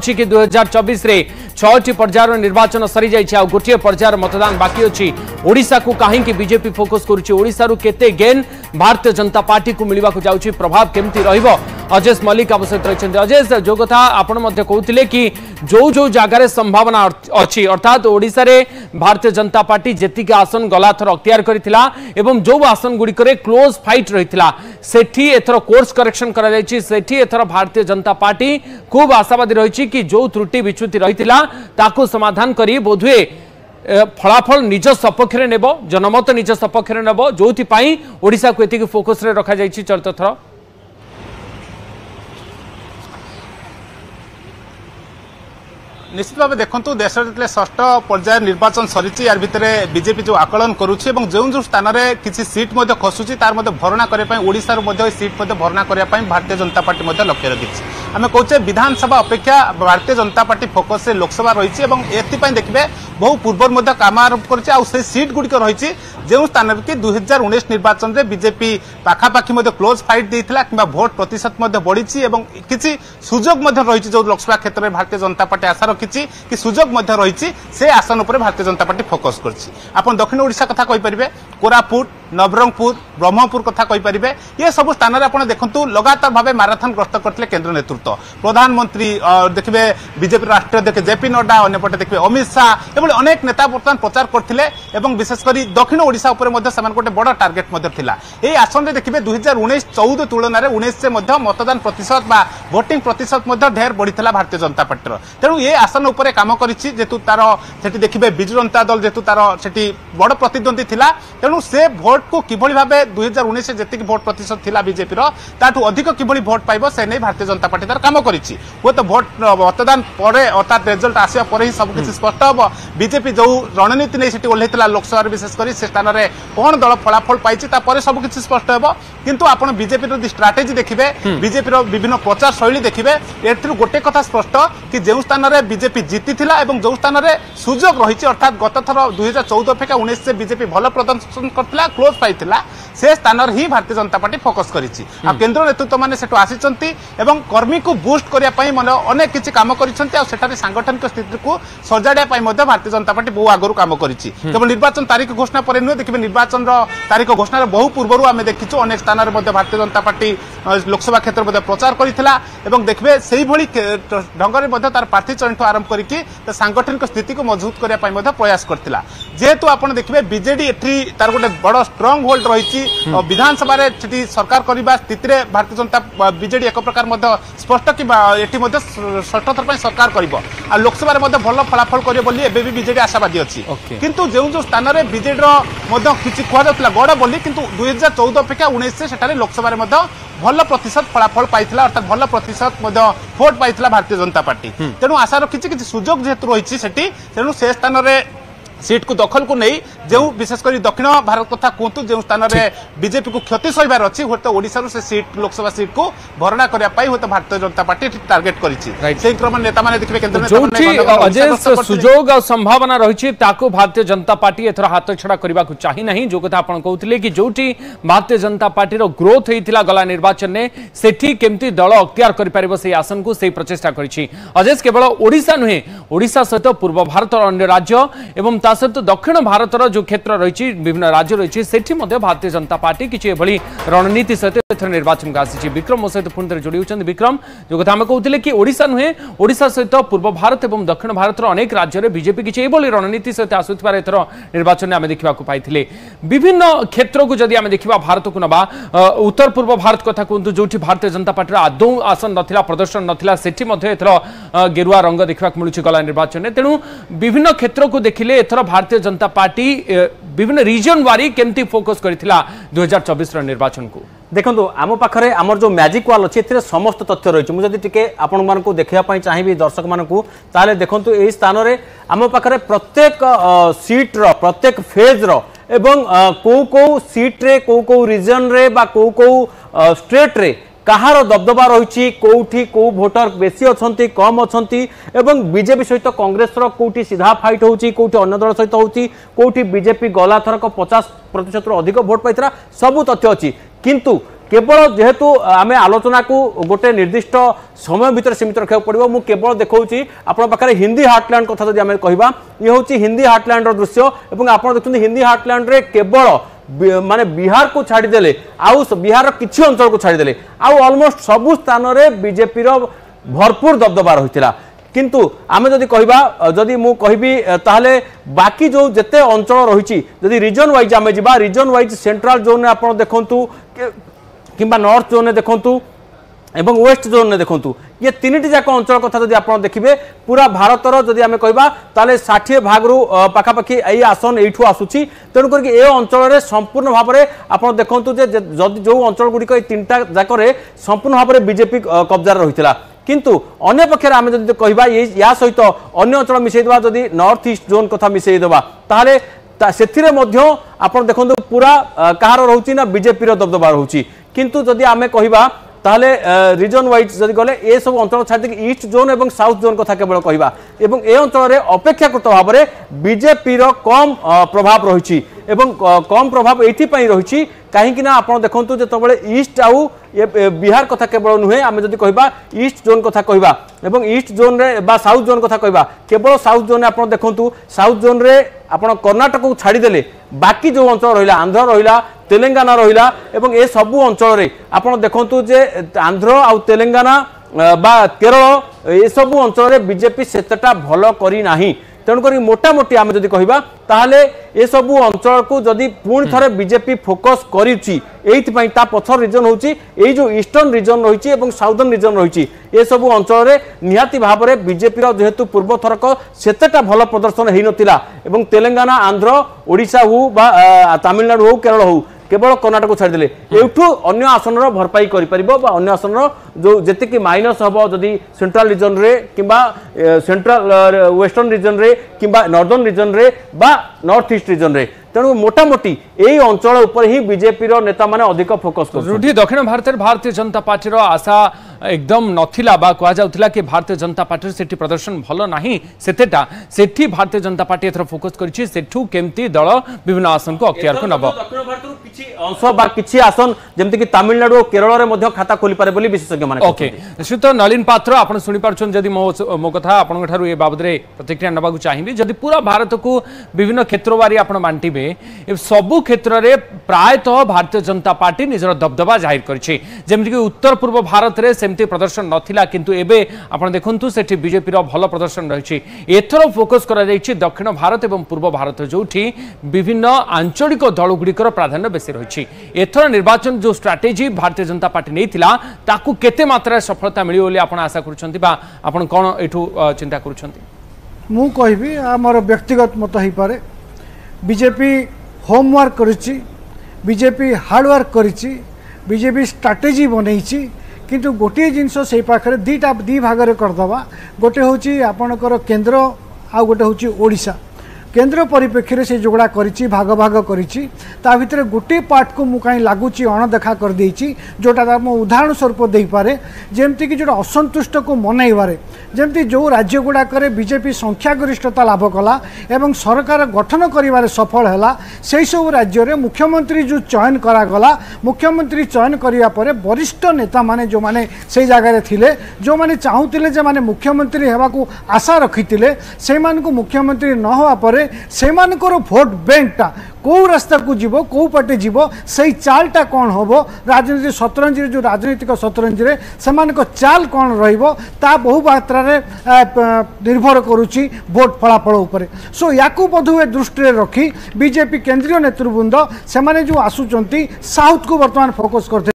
ଅଛି କି ଦୁଇ ହଜାର ଚବିଶରେ ଛଅଟି ପର୍ଯ୍ୟାୟର ନିର୍ବାଚନ ସରିଯାଇଛି ଆଉ ଗୋଟିଏ ପର୍ଯ୍ୟାୟର ମତଦାନ ବାକି ଅଛି ଓଡ଼ିଶାକୁ କାହିଁକି ବିଜେପି ଫୋକସ୍ କରୁଛି ଓଡ଼ିଶାରୁ କେତେ ଗେନ୍ भारतीय जनता पार्टी को मिलवा जाऊँ प्रभाव केमती रजेश मल्लिक आम सहित रही अजेश जो कथा आपड़ कहते कि जो जो जगार संभावना अच्छी अर्थात ओडार भारतीय जनता पार्टी जीक आसन गला थर अक्तिर कर आसन गुड़िकर क्लोज फाइट रही सेठी एथर कोर्स करेक्शन सेठी एथर भारतीय जनता पार्टी खूब आशावादी रही कि जो त्रुटि विच्युति रही समाधान कर बोधुए ফলাফল নিজ সপক্ষে নেব জনমত নিজ সপক্ষে নেব যেপাই ওড়শাকে এত ফোকসে রখা যাই চলিত থর নিশ্চিত ভাবে দেখুন দেশের যেতে ষষ্ঠ পর্যায়ে নির্বাচন সরিছে ইয়ার ভিতরে বিজেপি যে আকলন করুছে এবং যে যে স্থানরে কিছু সিট মধ্যে তার মধ্যে ভরণা করা ওড়শার মধ্যে সিট মধ্যে ভরণা করা ভারতীয় জনতা পার্টি মধ্যে লক্ষ্য রাখিছে আমি কৌছে বিধানসভা অপেক্ষা ভারতীয় জনতা পার্টি ফোকসে লোকসভা রয়েছে এবং এথিপাই দেখবে বহু পূর্বর মধ্যে কাম আরম্ভ করেছে আর সেই সিট গুড়ি রয়েছে যে স্থানের কি দুই হাজার উনিশ নির্বাচনের বিজেপি পাখাপাখি মধ্যে ক্লোজ ফাইট দিয়েছিল কিংবা ভোট প্রতিশত মধ্যে বড়িছি এবং কিছু সুযোগ মধ্যে রয়েছে যে লোকসভা ক্ষেত্রে ভারতীয় জনতা পার্টি আশা রাখিছি কি সুযোগ মধ্যে রয়েছে সেই আসন উপরে ভারতীয় জনতা পার্টি ফোকস করছে আপনার দক্ষিণ ওড়শা কথা কইপারে କୋରାପୁଟ ନବରଙ୍ଗପୁର ବ୍ରହ୍ମପୁର କଥା କହିପାରିବେ ଏସବୁ ସ୍ଥାନରେ ଆପଣ ଦେଖନ୍ତୁ ଲଗାତାର ଭାବେ ମାରାଥନ୍ ଗ୍ରସ୍ତ କରିଥିଲେ କେନ୍ଦ୍ର ନେତୃତ୍ୱ ପ୍ରଧାନମନ୍ତ୍ରୀ ଦେଖିବେ ବିଜେପିର ରାଷ୍ଟ୍ରୀୟ ଅଧ୍ୟକ୍ଷ ଜେପି ନଡ୍ଡା ଅନ୍ୟପଟେ ଦେଖିବେ ଅମିତ ଶାହା ଏଭଳି ଅନେକ ନେତା ବର୍ତ୍ତମାନ ପ୍ରଚାର କରିଥିଲେ ଏବଂ ବିଶେଷ କରି ଦକ୍ଷିଣ ଓଡ଼ିଶା ଉପରେ ମଧ୍ୟ ସେମାନଙ୍କୁ ଗୋଟେ ବଡ଼ ଟାର୍ଗେଟ୍ ମଧ୍ୟ ଥିଲା ଏହି ଆସନରେ ଦେଖିବେ ଦୁଇ ହଜାର ଉଣେଇଶ ଚଉଦ ତୁଳନାରେ ଉଣେଇଶରେ ମଧ୍ୟ ମତଦାନ ପ୍ରତିଶତ ବା ଭୋଟିଂ ପ୍ରତିଶତ ମଧ୍ୟ ଢେର ବଢ଼ିଥିଲା ଭାରତୀୟ ଜନତା ପାର୍ଟିର ତେଣୁ ଏ ଆସନ ଉପରେ କାମ କରିଛି ଯେହେତୁ ତାର ସେଠି ଦେଖିବେ ବିଜୁ ଜନତା ଦଳ ଯେହେତୁ ତାର ସେଠି ବଡ଼ ପ୍ରତିଦ୍ୱନ୍ଦ୍ୱୀ ଥିଲା ତେଣୁ ସେ ଭୋଟକୁ କିଭଳି ଭାବେ ଦୁଇ ହଜାର ଉଣେଇଶ ଯେତିକି ଭୋଟ ପ୍ରତିଶତ ଥିଲା ବିଜେପିର ତାଠୁ ଅଧିକ କିଭଳି ଭୋଟ ପାଇବ ସେ ନେଇ ଭାରତୀୟ ଜନତା ପାର୍ଟି ତାର କାମ କରିଛି ହୁଏତ ଭୋଟ ମତଦାନ ପରେ ଅର୍ଥାତ୍ ରେଜଲ୍ଟ ଆସିବା ପରେ ହିଁ ସବୁକିଛି ସ୍ପଷ୍ଟ ହେବ ବିଜେପି ଯେଉଁ ରଣନୀତି ନେଇ ସେଠି ଓହ୍ଲାଇଥିଲା ଲୋକସଭାରେ ବିଶେଷ କରି ସେ ସ୍ଥାନରେ କ'ଣ ଦଳ ଫଳାଫଳ ପାଇଛି ତାପରେ ସବୁକିଛି ସ୍ପଷ୍ଟ ହେବ କିନ୍ତୁ ଆପଣ ବିଜେପିର ଯଦି ଷ୍ଟ୍ରାଟେଜି ଦେଖିବେ ବିଜେପିର ବିଭିନ୍ନ ପ୍ରଚାର ଶୈଳୀ ଦେଖିବେ ଏଥିରୁ ଗୋଟେ କଥା ସ୍ପଷ୍ଟ କି ଯେଉଁ ସ୍ଥାନରେ ବିଜେପି ଜିତିଥିଲା ଏବଂ ଯେଉଁ ସ୍ଥାନରେ ସୁଯୋଗ ରହିଛି ଅର୍ଥାତ୍ ଗତଥର ଦୁଇ ହଜାର ଚଉଦ ଅପେକ୍ଷା ଉଣେଇଶରେ ବିଜେପି ଭଲ ପ୍ରଦର୍ଶନ ପସନ୍ଦ କରିଥିଲା କ୍ଲୋଜ୍ ପାଇଥିଲା ସେ ସ୍ଥାନରେ ହିଁ ଭାରତୀୟ ଜନତା ପାର୍ଟି ଫୋକସ୍ କରିଛି ଆଉ କେନ୍ଦ୍ର ନେତୃତ୍ୱମାନେ ସେଠୁ ଆସିଛନ୍ତି ଏବଂ କର୍ମୀକୁ ବୁଷ୍ଟ କରିବା ପାଇଁ ମଧ୍ୟ ଅନେକ କିଛି କାମ କରିଛନ୍ତି ଆଉ ସେଠାରେ ସାଙ୍ଗଠନିକ ସ୍ଥିତିକୁ ସଜାଡ଼ିବା ପାଇଁ ମଧ୍ୟ ଭାରତୀୟ ଜନତା ପାର୍ଟି ବହୁ ଆଗରୁ କାମ କରିଛି କେବଳ ନିର୍ବାଚନ ତାରିଖ ଘୋଷଣା ପରେ ନୁହେଁ ଦେଖିବେ ନିର୍ବାଚନର ତାରିଖ ଘୋଷଣାର ବହୁ ପୂର୍ବରୁ ଆମେ ଦେଖିଛୁ ଅନେକ ସ୍ଥାନରେ ମଧ୍ୟ ଭାରତୀୟ ଜନତା ପାର୍ଟି লোকসভা ক্ষেত্রে মধ্যে প্রচার করে এবং দেখবে সেইভাবে ঢঙ্গে মধ্যে তার প্রার্থী চয়নঠু আরম্ভ করি সাংগঠনিক স্থিতি মজবুত করা মধ্যে প্রয়াস করে যেহেতু আপনার দেখবে বিজেডি এটি তার গোটে বড় স্ট্রং হোল্ড রয়েছে বিধানসভার সেটি সরকার করা স্থিতি ভারতীয় জনতা বিজেডি এক প্রকার মধ্যে স্পষ্ট কি এটি মধ্যে ষষ্ঠ থর সরকার করব আর লোকসভার মধ্যে ভাল ফলাফল করবে বলে এবে বিজেডি আশাবাদী অছি কিন্তু যে স্থানের বিজেডি মধ্যে কিছু কুয়া যাওয়া গড় বলে কিন্তু দুই হাজার চৌদ অপেক্ষা উনিশে সেখানে লোকসভার মধ্যে ଭଲ ପ୍ରତିଶତ ଫଳାଫଳ ପାଇଥିଲା ଅର୍ଥାତ୍ ଭଲ ପ୍ରତିଶତ ମଧ୍ୟ ଭୋଟ ପାଇଥିଲା ଭାରତୀୟ ଜନତା ପାର୍ଟି ତେଣୁ ଆଶା ରଖିଛି କିଛି ସୁଯୋଗ ଯେହେତୁ ରହିଛି ସେଠି ତେଣୁ ସେ ସ୍ଥାନରେ सीट को दखल को नहीं जो विशेषकर दक्षिण भारत कथा कहतु जो स्थान में बीजेपी को क्षति सहबार अच्छी हूँ तो ओडार से सीट लोकसभा सीट को भरणा करने हूँ भारतीय जनता पार्टी टार्गेट कर सुजोग संभावना रही भारतीय जनता पार्टी एथर हाथ छड़ा करने को चाहिए ना जो कथा आप कहते कि जो भारतीय जनता पार्टी ग्रोथ होता गला निर्वाचन में सेठी केमती दल अख्तियार कर आसन को प्रचेषा कर केवल ओडा नुहे ओडा सहित पूर्व भारत अन्य राज्य एवं तासत दक्षिण भारत जो क्षेत्र रही विभिन्न राज्य रही सेठी भारतीय जनता पार्टी किसी एभली रणनीति सहित एथर निर्वाचन को आसी विक्रम मो सहित पुणे जोड़ होती विक्रम जो कथा कहते कि ओडा नुहे ओडा सहित पूर्व भारत और दक्षिण भारत अनेक राज्य में बजेपी किसी एभली रणनीति सहित आसुवर एथर निर्वाचन आम देखा पाई विभिन्न क्षेत्र को जदि आम देखा भारत को ना उत्तर पूर्व भारत कथ कहतु जो भारतीय जनता पार्टी आदौ आसन ना प्रदर्शन नाला से गेरुआ रंग देखा मिलूँ गला निर्वाचन में तेणु विभिन्न क्षेत्र को देखिले एथर ଏଥର ଭାରତୀୟ ଜନତା ପାର୍ଟି ବିଭିନ୍ନ ରିଜନ ୱାରି କେମିତି ଫୋକସ୍ କରିଥିଲା ଦୁଇ ହଜାର ଚବିଶର ନିର୍ବାଚନକୁ ଦେଖନ୍ତୁ ଆମ ପାଖରେ ଆମର ଯେଉଁ ମ୍ୟାଜିକ୍ ୱାଲ୍ ଅଛି ଏଥିରେ ସମସ୍ତ ତଥ୍ୟ ରହିଛି ମୁଁ ଯଦି ଟିକେ ଆପଣମାନଙ୍କୁ ଦେଖିବା ପାଇଁ ଚାହିଁବି ଦର୍ଶକମାନଙ୍କୁ ତାହେଲେ ଦେଖନ୍ତୁ ଏହି ସ୍ଥାନରେ ଆମ ପାଖରେ ପ୍ରତ୍ୟେକ ସିଟ୍ର ପ୍ରତ୍ୟେକ ଫେଜ୍ର ଏବଂ କେଉଁ କେଉଁ ସିଟ୍ରେ କେଉଁ କେଉଁ ରିଜନ୍ରେ ବା କେଉଁ କେଉଁ ଷ୍ଟେଟ୍ରେ কাহার দবদবা রয়েছে কোটি কেউ ভোটর বেশি অনেক কম অনেক এবং বিজেপি সহ কংগ্রেসর কোটি সিধা ফাইট হচ্ছে কোটি অন্য দল সহ হচ্ছে কোটি বিজেপি গলা থরক পচাশ প্রতিশত অধিক ভোট পাই সবু তথ্য অছি কিন্তু কেবল যেহেতু আমি আলোচনাকু গোটে নির্দিষ্ট সময় ভিতরে সীমিত রাখা পড়ব মু কেবল দেখাচ্ছি আপনার পাখে হিন্দি হার্টল্যান্ড কথা যদি আমি কহবা ইয়ে হচ্ছে হিন্দি হার্টল্যান্ডর দৃশ্য এবং আপনার দেখুন হিন্দি হার্টল্যান্ডরে কেবল ମାନେ ବିହାରକୁ ଛାଡ଼ିଦେଲେ ଆଉ ବିହାରର କିଛି ଅଞ୍ଚଳକୁ ଛାଡ଼ିଦେଲେ ଆଉ ଅଲମୋଷ୍ଟ ସବୁ ସ୍ଥାନରେ ବିଜେପିର ଭରପୁର ଦବଦବା ରହିଥିଲା কিন্তু আমি যদি কহবা যদি মু কহবি তাহলে বাকি যে যেতে অঞ্চল রয়েছে যদি রিজন ওয়াইজ আমি যা রিজন ওয়াইজ সেন্ট্রাল জোন আপনার দেখুন কিংবা নর্থ জোন দেখুন এবং ওয়েস্ট জোন্রে দেখুন ইয়ে তিনটি যাক অঞ্চল কথা যদি আপনার দেখবে পুরা ভারতর যদি আমি কহবা তাহলে ষাঠিয়ে রু পাখাপাখি এই আসন এইঠু আসুচি তেমকরি এ অঞ্চলের সম্পূর্ণ ভাবে আপনার দেখুন যে যদি যে অঞ্চলগুড়ি এই তিনটা যাকরে সম্পূর্ণ ভাবে বিজেপি কবজার রয়েছে কিন্তু অন্য পক্ষে আমি যদি কহবা ইয়া সহ অন্য অঞ্চল মিশাই দেওয়া যদি নর্থ ইস্ট জোন কথা মিশাই দেওয়া তাহলে ସେଥିରେ মধ্য আপনার দেখুন পুরা কাহার রয়েছে না ବିଜେପିର ଦବଦବା রয়েছে কিন্তু যদি আমি କହିବା তাহলে রিজন ওয়াইজ যদি গেলে এসব অঞ্চল ছাড়িকি ইস্ট জোন এবং সাউথ জোন কথা কেবল কহা এবং এ অঞ্চলের অপেক্ষাকৃত ভাবে বিজেপির কম প্রভাব রয়েছে এবং কম প্রভাব এইপাই রয়েছে কাহিঁকি না আপনার দেখুন যেতবে ইস্ট আউ বিহার কথা কেবল নুহে আমি যদি কহবা ইস্ট জোন কথা কহবা এবং ইস্ট জোন্রে বা সাউথ জোন কথা কহবা কেবল সাউথ জোন্রে আপনার দেখুন সাউথ জোন্রে আপনার কর্ণাটকু ছাড়িদেলে বাকি যে অঞ্চল রহিলা আন্ধ্র রহিলা তেলেঙ্গানা রহিলা এবং এ সবু অঞ্চলের আপনার দেখুন যে আন্ধ্র আউ তেলেঙ্গানা বা কেরল এসবু অঞ্চলের বিজেপি সেতটা ভাল করে না তেমকরি মোটামোটি আমি যদি কহা তাহলে এসবু অঞ্চলক যদি পুঁ থরে বিজেপি ফোকস করুচি এইপাই তা পছর রিজন হচ্ছে এই যে ইষ্টর্ন রিজন রয়েছে এবং সাউদর্ন রিজন রয়েছে এসব অঞ্চলের নিহতি ভাবে বিজেপির যেহেতু পূর্বথরক সেতটা ভাল প্রদর্শন হয়ে নথিলা এবং তেলেঙ্গানা আন্ধ্র ওড়িশা হো বা তামিলনাড়ু হো কেরল হো কেবল কর্ণাটক ছাড়িদেলে এঠু অন্য আসনর ভরপাই করে পাব বা অন্য আসনর যে যেতকি মাইনস হব যদি সেন্ট্রাল রিজনরে কিংবা সেন্ট্রাল ওয়েস্টর্ন রিজনরে কিংবা নর্দর্ন রিজনরে বা নর্থ ইস্ট রিজনরে তেমন মোটামুটি এই অঞ্চল উপরে হি বিজেপির নেতা মানে অধিক ফোকস করছেন দক্ষিণ ভারতের ভারতীয় জনতা পার্টির আশা একদম নথিলা বা যাওতিলা কি ভারতীয় জনতা পার্টির সেটি প্রদর্শন ভালো না সেতেটা সেটি ভারতীয় জনতা পার্টি এথর ফোকস করেছে সেঠু কেমতি দল বিভিন্ন আসনকু অক্তিয়ারকু নব দক্ষিণ ভারতর অংশ বা কিছু আসন যেমতি কি তামিলনাড়ু ও কেরলরে মধ্য খাতা খোলি পারে বলি বিশেষজ্ঞ মানে ওকে নিশ্চিত নলিন পাত্র আপন শুনি পারছন যদি মো কথা আপনার ঠারু এ বাবদরে প্রতিক্রিয়া নেওয়া চাহিবি যদি পুরা বিভিন্ন କ୍ଷେତ୍ରବାରୀ ଆପଣ ବାଣ୍ଟିବେ ସବୁ କ୍ଷେତ୍ରରେ ପ୍ରାୟତଃ ଭାରତୀୟ ଜନତା ପାର୍ଟି ନିଜର ଦବଦବା ଜାହିର କରିଛି ଯେମିତିକି ଉତ୍ତର ପୂର୍ବ ଭାରତରେ ସେମିତି ପ୍ରଦର୍ଶନ ନଥିଲା କିନ୍ତୁ ଏବେ ଆପଣ ଦେଖନ୍ତୁ ସେଠି ବିଜେପିର ଭଲ ପ୍ରଦର୍ଶନ ରହିଛି ଏଥର ଫୋକସ୍ କରାଯାଇଛି ଦକ୍ଷିଣ ଭାରତ ଏବଂ ପୂର୍ବ ଭାରତ ଯେଉଁଠି ବିଭିନ୍ନ ଆଞ୍ଚଳିକ ଦଳଗୁଡ଼ିକର ପ୍ରାଧାନ୍ୟ ବେଶୀ ରହିଛି ଏଥର ନିର୍ବାଚନ ଯେଉଁ ଷ୍ଟ୍ରାଟେଜି ଭାରତୀୟ ଜନତା ପାର୍ଟି ନେଇଥିଲା ତାକୁ କେତେ ମାତ୍ରାରେ ସଫଳତା ମିଳିବ ବୋଲି ଆପଣ ଆଶା କରୁଛନ୍ତି ବା ଆପଣ କ'ଣ ଏଠୁ ଚିନ୍ତା କରୁଛନ୍ତି ମୁଁ କହିବି ଆମର ବ୍ୟକ୍ତିଗତ ମତ ହେଇପାରେ ବିଜେପି ହୋମୱାର୍କ କରିଛି ବିଜେପି ହାର୍ଡ଼ୱାର୍କ କରିଛି ବିଜେପି ଷ୍ଟ୍ରାଟେଜି ବନେଇଛି କିନ୍ତୁ ଗୋଟିଏ ଜିନିଷ ସେଇ ପାଖରେ ଦୁଇଟା ଦୁଇ ଭାଗରେ କରିଦେବା ଗୋଟେ ହେଉଛି ଆପଣଙ୍କର କେନ୍ଦ୍ର ଆଉ ଗୋଟେ ହେଉଛି ଓଡ଼ିଶା କେନ୍ଦ୍ର ପରିପ୍ରେକ୍ଷୀରେ ସେ ଯୋଗୁଡ଼ା କରିଛି ଭାଗ ଭାଗ କରିଛି ତା ଭିତରେ ଗୋଟିଏ ପାର୍ଟକୁ ମୁଁ କାହିଁ ଲାଗୁଛି ଅଣଦେଖା କରିଦେଇଛି ଯେଉଁଟା ମୁଁ ଉଦାହରଣ ସ୍ୱରୂପ ଦେଇପାରେ ଯେମିତିକି ଯେଉଁଟା ଅସନ୍ତୁଷ୍ଟକୁ ମନେଇବାରେ ଯେମିତି ଯେଉଁ ରାଜ୍ୟଗୁଡ଼ାକରେ ବିଜେପି ସଂଖ୍ୟାଗରିଷ୍ଠତା ଲାଭ କଲା ଏବଂ ସରକାର ଗଠନ କରିବାରେ ସଫଳ ହେଲା ସେହିସବୁ ରାଜ୍ୟରେ ମୁଖ୍ୟମନ୍ତ୍ରୀ ଯେଉଁ ଚୟନ କରାଗଲା ମୁଖ୍ୟମନ୍ତ୍ରୀ ଚୟନ କରିବା ପରେ ବରିଷ୍ଠ ନେତାମାନେ ଯେଉଁମାନେ ସେଇ ଜାଗାରେ ଥିଲେ ଯେଉଁମାନେ ଚାହୁଁଥିଲେ ଯେ ମାନେ ମୁଖ୍ୟମନ୍ତ୍ରୀ ହେବାକୁ ଆଶା ରଖିଥିଲେ ସେମାନଙ୍କୁ ମୁଖ୍ୟମନ୍ତ୍ରୀ ନ ହେବା ପରେ से भोट बैंकटा कौ रास्ता को जीव कौ पटे जीव से चालटा कौन हम राजनीति शतरंजी जो राजनीतिक शतरंजी से चाल कौन रहा बहुमत निर्भर करुच्ची भोट फलाफल सो या बोध हुए दृष्टि रखी बीजेपी केन्द्रीय नेतृवृंद से जो आसुच्च साउथ को वर्तमान फोकस कर